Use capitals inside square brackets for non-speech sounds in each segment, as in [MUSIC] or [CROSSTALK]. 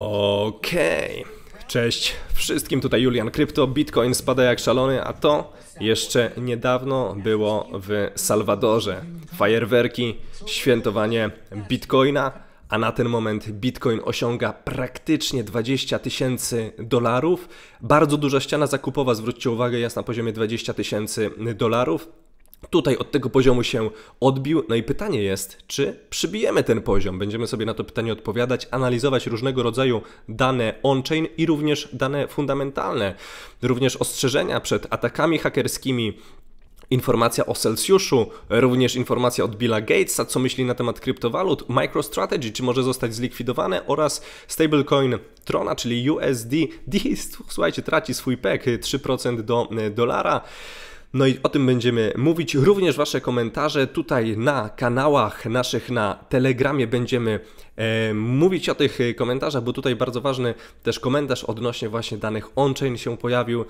Okej. Okay. Cześć wszystkim, tutaj Julian Krypto. Bitcoin spada jak szalony, a to jeszcze niedawno było w Salwadorze. Fajerwerki, świętowanie Bitcoina, a na ten moment Bitcoin osiąga praktycznie 20 tysięcy dolarów. Bardzo duża ściana zakupowa, zwróćcie uwagę, jest na poziomie 20 tysięcy dolarów. Tutaj od tego poziomu się odbił, no i pytanie jest, czy przybijemy ten poziom? Będziemy sobie na to pytanie odpowiadać, analizować różnego rodzaju dane on-chain i również dane fundamentalne, również ostrzeżenia przed atakami hakerskimi, Informacja o Celsjuszu, również informacja od Billa Gatesa, co myśli na temat kryptowalut, MicroStrategy, czy może zostać zlikwidowane oraz stablecoin Trona, czyli USD. słuchajcie, traci swój pek 3% do e, dolara. No i o tym będziemy mówić. Również Wasze komentarze tutaj na kanałach naszych na Telegramie będziemy e, mówić o tych komentarzach, bo tutaj bardzo ważny też komentarz odnośnie właśnie danych on-chain się pojawił.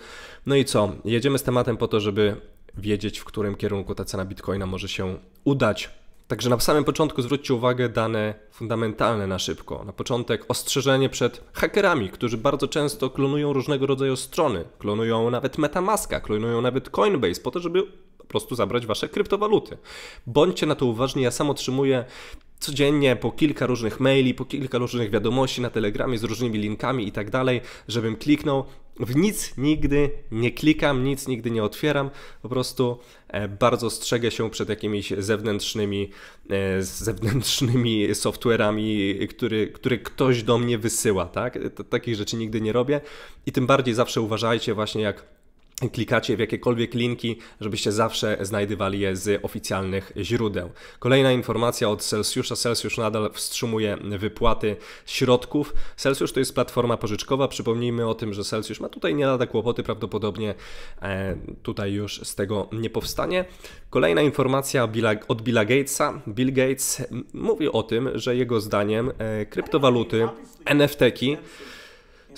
No i co? Jedziemy z tematem po to, żeby wiedzieć, w którym kierunku ta cena bitcoina może się udać. Także na samym początku zwróćcie uwagę dane fundamentalne na szybko. Na początek ostrzeżenie przed hakerami, którzy bardzo często klonują różnego rodzaju strony, klonują nawet MetaMaska, klonują nawet Coinbase po to, żeby prostu zabrać wasze kryptowaluty. Bądźcie na to uważni, ja sam otrzymuję codziennie po kilka różnych maili, po kilka różnych wiadomości na Telegramie z różnymi linkami i tak dalej, żebym kliknął. W nic nigdy nie klikam, nic nigdy nie otwieram. Po prostu e, bardzo strzegę się przed jakimiś zewnętrznymi, e, zewnętrznymi software'ami, który, który ktoś do mnie wysyła. Tak? Takich rzeczy nigdy nie robię. I tym bardziej zawsze uważajcie właśnie jak klikacie w jakiekolwiek linki, żebyście zawsze znajdywali je z oficjalnych źródeł. Kolejna informacja od Celsjusza. Celsjusz nadal wstrzymuje wypłaty środków. Celsjusz to jest platforma pożyczkowa. Przypomnijmy o tym, że Celsjusz ma tutaj nie lada kłopoty, prawdopodobnie e, tutaj już z tego nie powstanie. Kolejna informacja od Billa Gatesa. Bill Gates mówi o tym, że jego zdaniem e, kryptowaluty, NFT-ki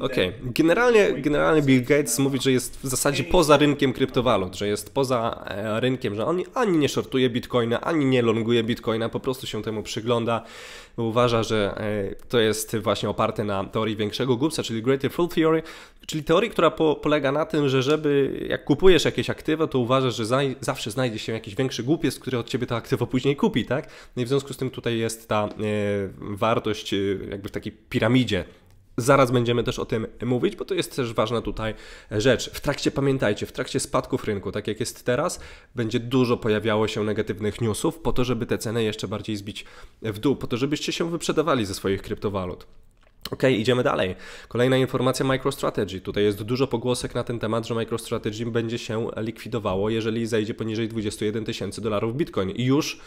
Okej, okay. generalnie, generalnie Bill Gates um, mówi, że jest w zasadzie poza rynkiem kryptowalut, że jest poza e, rynkiem, że on ani nie shortuje bitcoina, ani nie longuje bitcoina, po prostu się temu przygląda, bo uważa, że e, to jest właśnie oparte na teorii większego głupca, czyli Greater Fool Theory, czyli teorii, która po, polega na tym, że żeby, jak kupujesz jakieś aktywa, to uważasz, że zawsze znajdzie się jakiś większy głupiec, który od ciebie to aktywo później kupi, tak? No i w związku z tym tutaj jest ta e, wartość e, jakby takiej piramidzie, piramidzie. Zaraz będziemy też o tym mówić, bo to jest też ważna tutaj rzecz. W trakcie, pamiętajcie, w trakcie spadków rynku, tak jak jest teraz, będzie dużo pojawiało się negatywnych newsów po to, żeby te ceny jeszcze bardziej zbić w dół, po to, żebyście się wyprzedawali ze swoich kryptowalut. Ok, idziemy dalej. Kolejna informacja MicroStrategy. Tutaj jest dużo pogłosek na ten temat, że MicroStrategy będzie się likwidowało, jeżeli zejdzie poniżej 21 tysięcy dolarów bitcoin. I już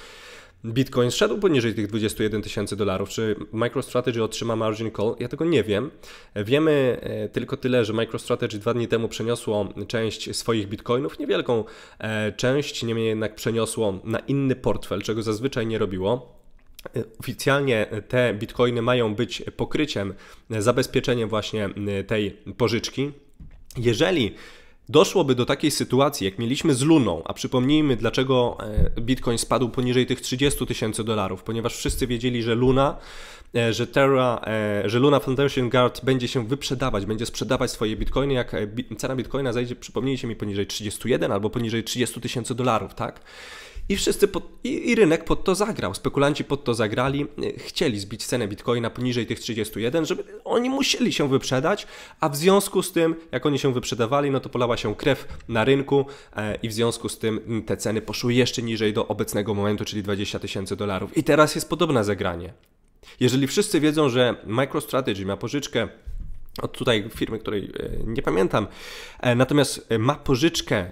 Bitcoin szedł poniżej tych 21 tysięcy dolarów. Czy MicroStrategy otrzyma margin call? Ja tego nie wiem. Wiemy e, tylko tyle, że MicroStrategy dwa dni temu przeniosło część swoich bitcoinów, niewielką e, część, niemniej jednak przeniosło na inny portfel, czego zazwyczaj nie robiło. E, oficjalnie te bitcoiny mają być pokryciem, zabezpieczeniem właśnie tej pożyczki. Jeżeli doszłoby do takiej sytuacji, jak mieliśmy z Luną, a przypomnijmy, dlaczego e, Bitcoin spadł poniżej tych 30 tysięcy dolarów, ponieważ wszyscy wiedzieli, że Luna, e, że Terra, e, że Luna Foundation Guard będzie się wyprzedawać, będzie sprzedawać swoje bitcoiny, jak cena bitcoina zajdzie, przypomnijcie mi, poniżej 31 albo poniżej 30 tysięcy dolarów, tak? I wszyscy pod, i, i, rynek pod to zagrał. Spekulanci pod to zagrali, e, chcieli zbić cenę bitcoina poniżej tych 31, żeby oni musieli się wyprzedać, a w związku z tym, jak oni się wyprzedawali, no to polała się krew na rynku e, i w związku z tym mm, te ceny poszły jeszcze niżej do obecnego momentu, czyli 20 tysięcy dolarów. I teraz jest podobne zagranie. Jeżeli wszyscy wiedzą, że MicroStrategy ma pożyczkę od tutaj firmy, której e, nie pamiętam, e, natomiast ma pożyczkę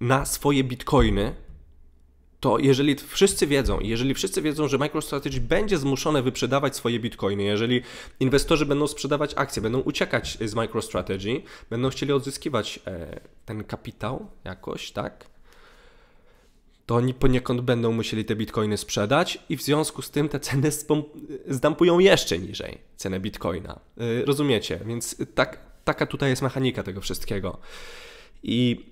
na swoje bitcoiny, to jeżeli wszyscy wiedzą, jeżeli wszyscy wiedzą, że MicroStrategy będzie zmuszone wyprzedawać swoje bitcoiny, jeżeli inwestorzy będą sprzedawać akcje, będą uciekać z MicroStrategy, będą chcieli odzyskiwać e, ten kapitał jakoś, tak? to oni poniekąd będą musieli te bitcoiny sprzedać i w związku z tym te ceny zdampują jeszcze niżej cenę bitcoina. Yy, rozumiecie? Więc tak, taka tutaj jest mechanika tego wszystkiego. I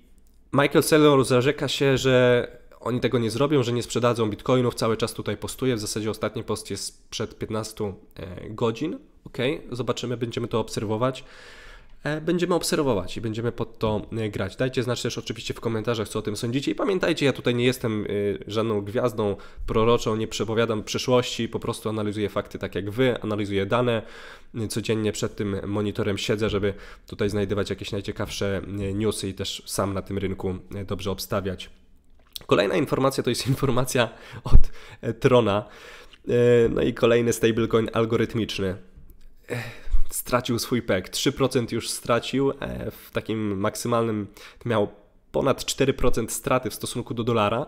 Michael Saylor zarzeka się, że oni tego nie zrobią, że nie sprzedadzą bitcoinów. Cały czas tutaj postuję. W zasadzie ostatni post jest sprzed 15 e, godzin. Ok, zobaczymy, będziemy to obserwować. E, będziemy obserwować i będziemy pod to e, grać. Dajcie znać też oczywiście w komentarzach, co o tym sądzicie. I pamiętajcie, ja tutaj nie jestem żadną gwiazdą proroczą, nie przepowiadam przyszłości, po prostu analizuję fakty tak jak wy, analizuję dane. Codziennie przed tym monitorem siedzę, żeby tutaj znajdywać jakieś najciekawsze newsy i też sam na tym rynku dobrze obstawiać. Kolejna informacja to jest [LAUGHS] informacja od e, Trona. E, no i kolejny stablecoin algorytmiczny. E, stracił swój PEG. 3% już stracił. W takim maksymalnym miał ponad 4% straty w stosunku do dolara.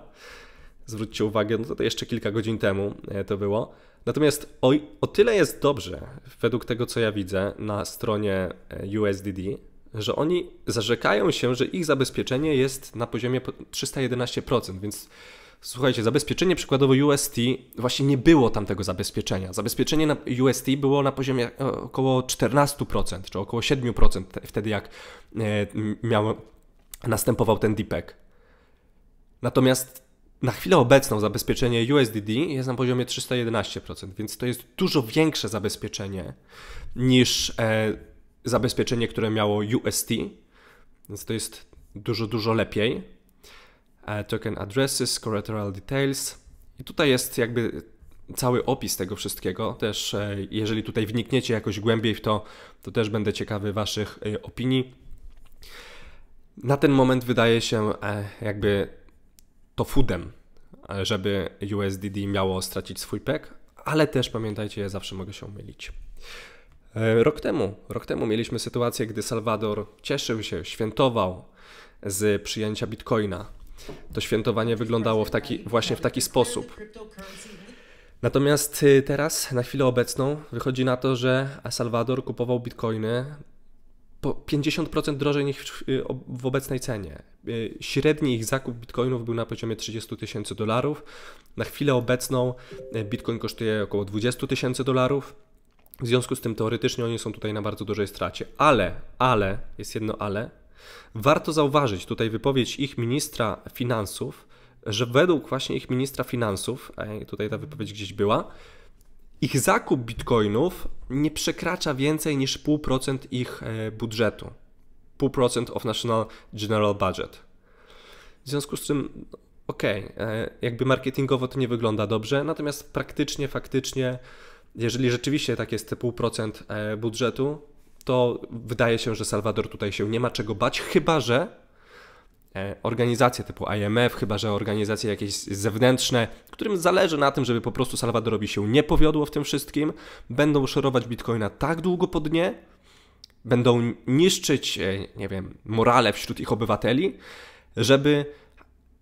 Zwróćcie uwagę, no to jeszcze kilka godzin temu to było. Natomiast o, o tyle jest dobrze, według tego co ja widzę na stronie USDD, że oni zarzekają się, że ich zabezpieczenie jest na poziomie 311%, więc słuchajcie, zabezpieczenie przykładowo UST, właśnie nie było tam tego zabezpieczenia. Zabezpieczenie na UST było na poziomie e, około 14%, czy około 7% wtedy jak e, miał, następował ten DPEG. Natomiast na chwilę obecną zabezpieczenie USDD jest na poziomie 311%, więc to jest dużo większe zabezpieczenie niż e, zabezpieczenie, które miało UST, więc to jest dużo, dużo lepiej. E, token addresses, collateral details. I tutaj jest jakby cały opis tego wszystkiego. Też e, jeżeli tutaj wnikniecie jakoś głębiej w to, to też będę ciekawy Waszych e, opinii. Na ten moment wydaje się jakby to foodem, żeby USDD miało stracić swój pek, ale też pamiętajcie, ja zawsze mogę się mylić. E, rok temu, rok temu mieliśmy sytuację, gdy Salwador cieszył się, świętował z przyjęcia bitcoina. To świętowanie wyglądało w taki, właśnie w taki sposób. Natomiast y, teraz, na chwilę obecną, wychodzi na to, że Salwador kupował bitcoiny po 50% drożej niż w y, obecnej cenie. Y, średni ich zakup bitcoinów był na poziomie 30 tysięcy dolarów. Na chwilę obecną bitcoin kosztuje około 20 tysięcy dolarów. W związku z tym teoretycznie oni są tutaj na bardzo dużej stracie. Ale, ale, jest jedno ale, warto zauważyć tutaj wypowiedź ich ministra finansów, że według właśnie ich ministra finansów, tutaj ta wypowiedź gdzieś była, ich zakup bitcoinów nie przekracza więcej niż 0,5% ich e, budżetu. 0,5% of National General Budget. W związku z tym, no, okej, okay, e, jakby marketingowo to nie wygląda dobrze, natomiast praktycznie, faktycznie jeżeli rzeczywiście tak jest pół procent e, budżetu, to wydaje się, że Salwador tutaj się nie ma czego bać, chyba że e, organizacje typu IMF, chyba że organizacje jakieś zewnętrzne, którym zależy na tym, żeby po prostu Salwadorowi się nie powiodło w tym wszystkim, będą szorować bitcoina tak długo po dnie, będą niszczyć, e, nie wiem, morale wśród ich obywateli, żeby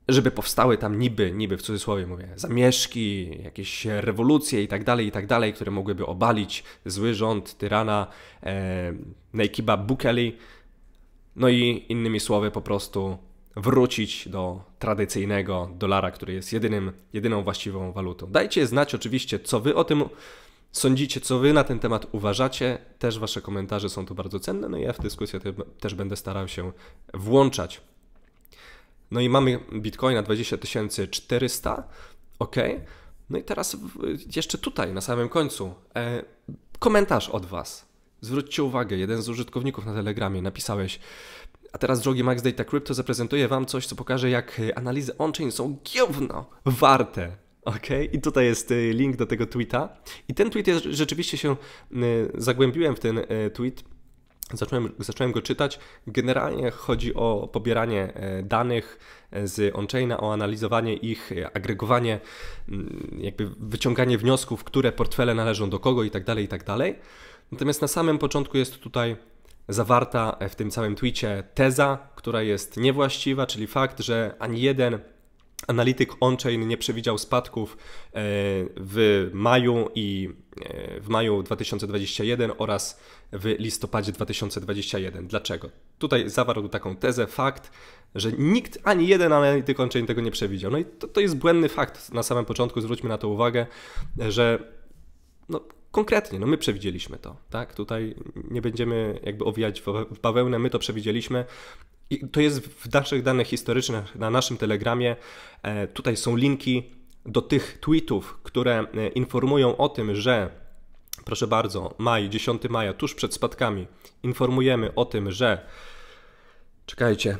żeby powstały tam niby, niby w cudzysłowie mówię, zamieszki, jakieś rewolucje i tak dalej, i tak dalej, które mogłyby obalić zły rząd tyrana e, Nakiba Bukeli. No i innymi słowy po prostu wrócić do tradycyjnego dolara, który jest jedynym, jedyną właściwą walutą. Dajcie znać oczywiście, co wy o tym sądzicie, co wy na ten temat uważacie. Też wasze komentarze są tu bardzo cenne, no i ja w dyskusję też będę starał się włączać. No i mamy Bitcoina 20 400, ok. No i teraz jeszcze tutaj, na samym końcu, e, komentarz od Was. Zwróćcie uwagę, jeden z użytkowników na Telegramie napisałeś, a teraz drogi Max Data Crypto zaprezentuję Wam coś, co pokaże jak e, analizy on-chain są gówno warte. OK, i tutaj jest e, link do tego tweeta. I ten tweet jest, rzeczywiście się zagłębiłem w ten tweet Zacząłem, zacząłem go czytać. Generalnie chodzi o pobieranie e, danych e, z on-chaina, o analizowanie ich, e, agregowanie, mm, jakby wyciąganie wniosków, które portfele należą do kogo i tak dalej, i tak dalej. Natomiast na samym początku jest tutaj zawarta w tym całym tweetie teza, która jest niewłaściwa, czyli fakt, że ani jeden Analityk on-chain nie przewidział spadków e, w maju i e, w maju 2021 oraz w listopadzie 2021. Dlaczego? Tutaj zawarł taką tezę, fakt, że nikt, ani jeden analityk on-chain tego nie przewidział. No i to, to jest błędny fakt na samym początku, zwróćmy na to uwagę, że no, konkretnie, no my przewidzieliśmy to, tak? Tutaj nie będziemy jakby owijać w bawełnę, my to przewidzieliśmy. I to jest w naszych danych historycznych na naszym Telegramie. E, tutaj są linki do tych tweetów, które e, informują o tym, że proszę bardzo, maj, 10 maja, tuż przed spadkami, informujemy o tym, że czekajcie,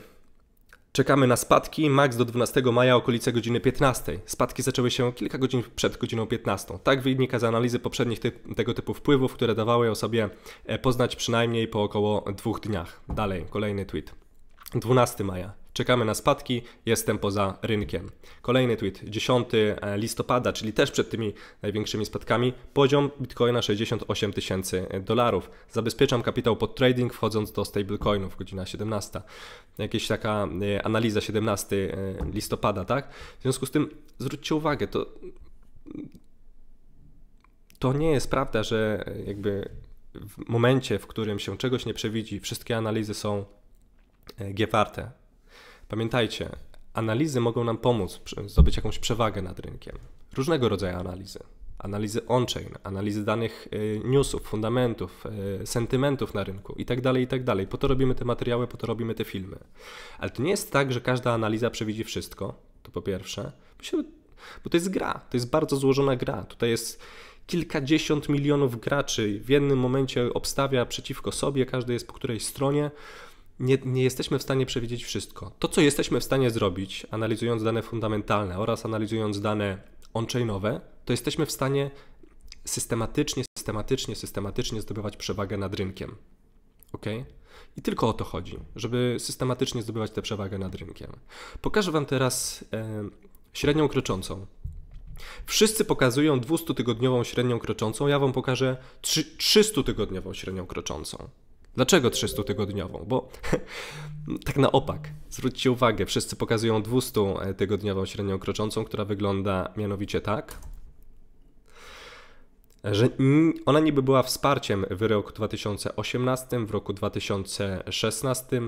Czekamy na spadki, maks do 12 maja okolice godziny 15. Spadki zaczęły się kilka godzin przed godziną 15. Tak wynika z analizy poprzednich tego typu wpływów, które dawały o sobie e, poznać przynajmniej po około dwóch dniach. Dalej, kolejny tweet. 12 maja. Czekamy na spadki, jestem poza rynkiem. Kolejny tweet, 10 e, listopada, czyli też przed tymi największymi spadkami, poziom bitcoina 68 tysięcy dolarów. Zabezpieczam kapitał pod trading wchodząc do stablecoinów, godzina 17. Jakieś taka e, analiza 17 e, listopada, tak? W związku z tym zwróćcie uwagę, to to nie jest prawda, że jakby w momencie, w którym się czegoś nie przewidzi, wszystkie analizy są giewarte. Pamiętajcie, analizy mogą nam pomóc zdobyć jakąś przewagę nad rynkiem. Różnego rodzaju analizy. Analizy on-chain, analizy danych y, newsów, fundamentów, y, sentymentów na rynku itd., tak itd. Tak po to robimy te materiały, po to robimy te filmy. Ale to nie jest tak, że każda analiza przewidzi wszystko, to po pierwsze. Bo to jest gra, to jest bardzo złożona gra. Tutaj jest kilkadziesiąt milionów graczy w jednym momencie obstawia przeciwko sobie, każdy jest po której stronie nie, nie, jesteśmy w stanie przewidzieć wszystko. To, co jesteśmy w stanie zrobić, analizując dane fundamentalne oraz analizując dane on-chainowe, to jesteśmy w stanie systematycznie, systematycznie, systematycznie zdobywać przewagę nad rynkiem. Ok? I tylko o to chodzi, żeby systematycznie zdobywać tę przewagę nad rynkiem. Pokażę Wam teraz e, średnią kroczącą. Wszyscy pokazują 200-tygodniową średnią kroczącą, ja Wam pokażę 300-tygodniową średnią kroczącą. Dlaczego 300-tygodniową? Bo [LAUGHS] tak na opak, zwróćcie uwagę, wszyscy pokazują 200-tygodniową średnią kroczącą, która wygląda mianowicie tak, że ona niby była wsparciem w roku 2018, w roku 2016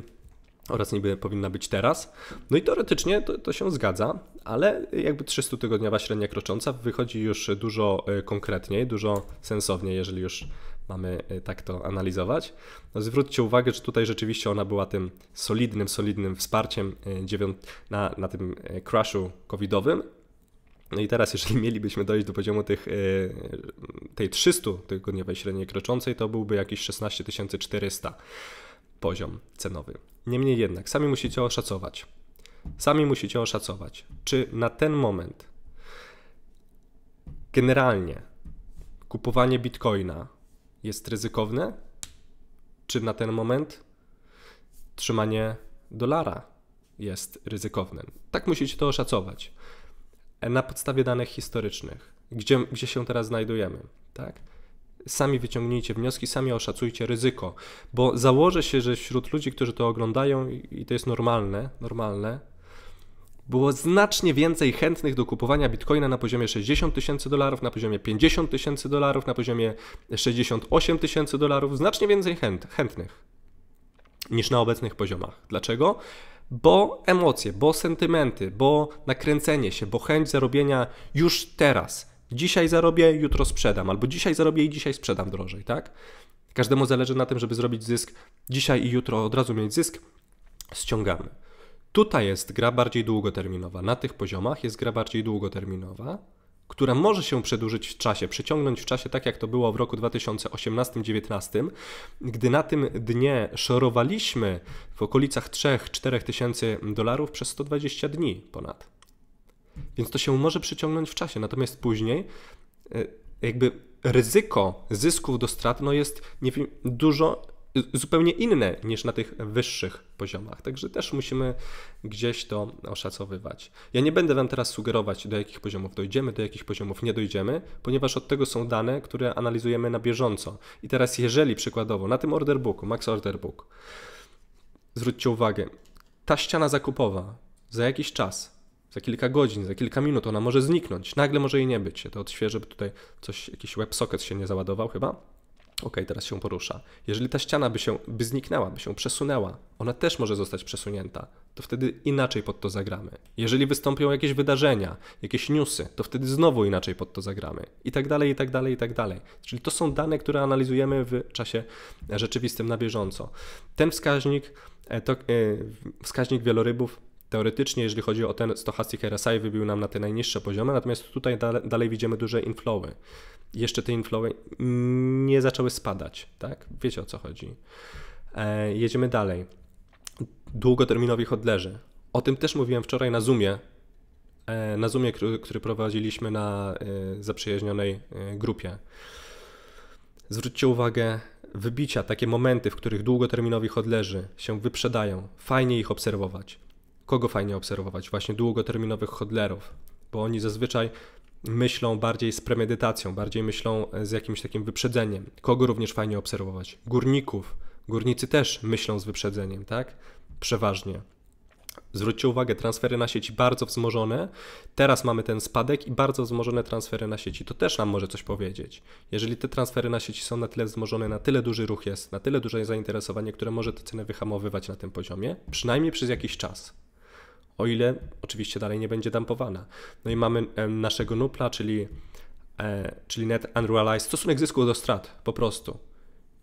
oraz niby powinna być teraz. No i teoretycznie to, to się zgadza, ale jakby 300-tygodniowa średnia krocząca wychodzi już dużo y, konkretniej, dużo sensowniej, jeżeli już mamy e, tak to analizować. No zwróćcie uwagę, że tutaj rzeczywiście ona była tym solidnym, solidnym wsparciem e, na, na tym e, crashu covidowym. No i teraz, jeżeli mielibyśmy dojść do poziomu tych, tej 300 tygodniowej średniej kroczącej, to byłby jakieś 16 400 poziom cenowy. Niemniej jednak, sami musicie oszacować. Sami musicie oszacować, czy na ten moment generalnie kupowanie bitcoina jest ryzykowne? Czy na ten moment trzymanie dolara jest ryzykowne? Tak musicie to oszacować e, na podstawie danych historycznych, gdzie, gdzie się teraz znajdujemy. Tak? Sami wyciągnijcie wnioski, sami oszacujcie ryzyko, bo założę się, że wśród ludzi, którzy to oglądają i to jest normalne, normalne, było znacznie więcej chętnych do kupowania bitcoina na poziomie 60 tysięcy dolarów, na poziomie 50 tysięcy dolarów, na poziomie 68 tysięcy dolarów, znacznie więcej chęt, chętnych niż na obecnych poziomach. Dlaczego? Bo emocje, bo sentymenty, bo nakręcenie się, bo chęć zarobienia już teraz. Dzisiaj zarobię, jutro sprzedam, albo dzisiaj zarobię i dzisiaj sprzedam drożej, tak? Każdemu zależy na tym, żeby zrobić zysk dzisiaj i jutro, od razu mieć zysk, ściągamy. Tutaj jest gra bardziej długoterminowa. Na tych poziomach jest gra bardziej długoterminowa, która może się przedłużyć w czasie, przyciągnąć w czasie, tak jak to było w roku 2018 2019 gdy na tym dnie szorowaliśmy w okolicach 3-4 tysięcy dolarów przez 120 dni ponad. Więc to się może przyciągnąć w czasie, natomiast później e, jakby ryzyko zysków do strat no jest nie wiem, dużo zupełnie inne niż na tych wyższych poziomach. Także też musimy gdzieś to oszacowywać. Ja nie będę Wam teraz sugerować, do jakich poziomów dojdziemy, do jakich poziomów nie dojdziemy, ponieważ od tego są dane, które analizujemy na bieżąco. I teraz, jeżeli przykładowo na tym order booku, max order book, zwróćcie uwagę, ta ściana zakupowa za jakiś czas, za kilka godzin, za kilka minut, ona może zniknąć, nagle może jej nie być. Ja to odświeżę, bo tutaj coś, jakiś websocket się nie załadował chyba ok, teraz się porusza. Jeżeli ta ściana by się by zniknęła, by się przesunęła, ona też może zostać przesunięta, to wtedy inaczej pod to zagramy. Jeżeli wystąpią jakieś wydarzenia, jakieś newsy, to wtedy znowu inaczej pod to zagramy. I tak dalej, i tak dalej, i tak dalej. Czyli to są dane, które analizujemy w czasie rzeczywistym na bieżąco. Ten wskaźnik, e, to, e, wskaźnik wielorybów teoretycznie, jeżeli chodzi o ten stochastic RSI, wybił nam na te najniższe poziomy, natomiast tutaj dalej widzimy duże inflowy. Jeszcze te inflowy nie zaczęły spadać, tak? Wiecie o co chodzi. E, jedziemy dalej. Długoterminowi hodlerzy. O tym też mówiłem wczoraj na Zoomie, e, na Zoomie, który, który prowadziliśmy na e, zaprzyjaźnionej e, grupie. Zwróćcie uwagę, wybicia, takie momenty, w których długoterminowi hodlerzy się wyprzedają. Fajnie ich obserwować kogo fajnie obserwować? Właśnie długoterminowych hodlerów, bo oni zazwyczaj myślą bardziej z premedytacją, bardziej myślą e, z jakimś takim wyprzedzeniem. Kogo również fajnie obserwować? Górników. Górnicy też myślą z wyprzedzeniem, tak? Przeważnie. Zwróćcie uwagę, transfery na sieci bardzo wzmożone. Teraz mamy ten spadek i bardzo wzmożone transfery na sieci. To też nam może coś powiedzieć. Jeżeli te transfery na sieci są na tyle wzmożone, na tyle duży ruch jest, na tyle duże zainteresowanie, które może te ceny wyhamowywać na tym poziomie, przynajmniej przez jakiś czas o ile oczywiście dalej nie będzie dampowana. No i mamy e, naszego nupla, czyli, e, czyli net unrealized, stosunek zysku do strat po prostu.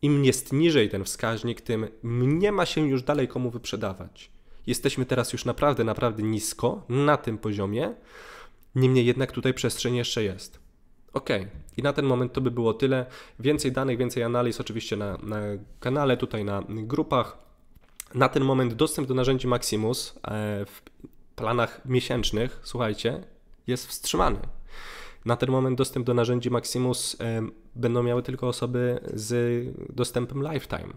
Im jest niżej ten wskaźnik, tym nie ma się już dalej komu wyprzedawać. Jesteśmy teraz już naprawdę, naprawdę nisko na tym poziomie, niemniej jednak tutaj przestrzeń jeszcze jest. Ok, i na ten moment to by było tyle. Więcej danych, więcej analiz oczywiście na, na kanale, tutaj na grupach na ten moment dostęp do narzędzi Maximus e, w planach miesięcznych, słuchajcie, jest wstrzymany. Na ten moment dostęp do narzędzi Maximus e, będą miały tylko osoby z dostępem lifetime,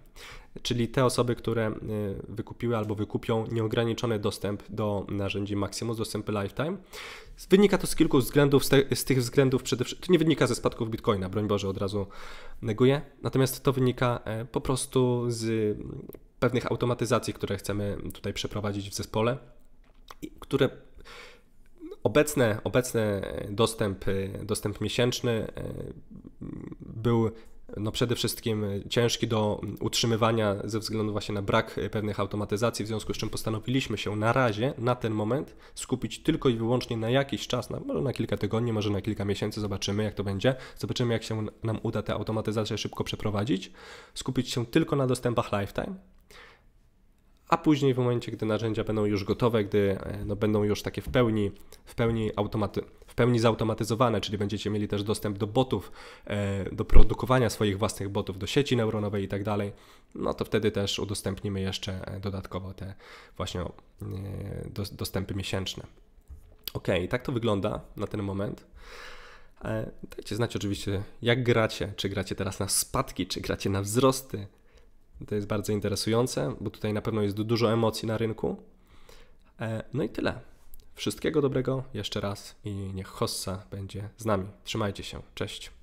czyli te osoby, które e, wykupiły albo wykupią nieograniczony dostęp do narzędzi Maximus, dostępy lifetime. Wynika to z kilku względów, z, te, z tych względów przede wszystkim, to nie wynika ze spadków Bitcoina, broń Boże, od razu neguję, natomiast to wynika po prostu z pewnych automatyzacji, które chcemy tutaj przeprowadzić w zespole, które obecne, obecny dostęp, y, dostęp miesięczny y, był no przede wszystkim ciężki do utrzymywania ze względu właśnie na brak pewnych automatyzacji, w związku z czym postanowiliśmy się na razie, na ten moment skupić tylko i wyłącznie na jakiś czas, na, może na kilka tygodni, może na kilka miesięcy, zobaczymy jak to będzie, zobaczymy jak się nam uda tę automatyzację szybko przeprowadzić, skupić się tylko na dostępach lifetime, a później w momencie, gdy narzędzia będą już gotowe, gdy e, no, będą już takie w pełni, w, pełni automaty, w pełni zautomatyzowane, czyli będziecie mieli też dostęp do botów, e, do produkowania swoich własnych botów, do sieci neuronowej i tak dalej, no to wtedy też udostępnimy jeszcze e, dodatkowo te właśnie dostępy miesięczne. Ok, tak to wygląda na ten moment. Dajcie znać oczywiście, jak gracie, czy gracie teraz na spadki, czy gracie na wzrosty, to jest bardzo interesujące, bo tutaj na pewno jest dużo emocji na rynku. E, no i tyle. Wszystkiego dobrego jeszcze raz i niech Hossa będzie z nami. Trzymajcie się. Cześć.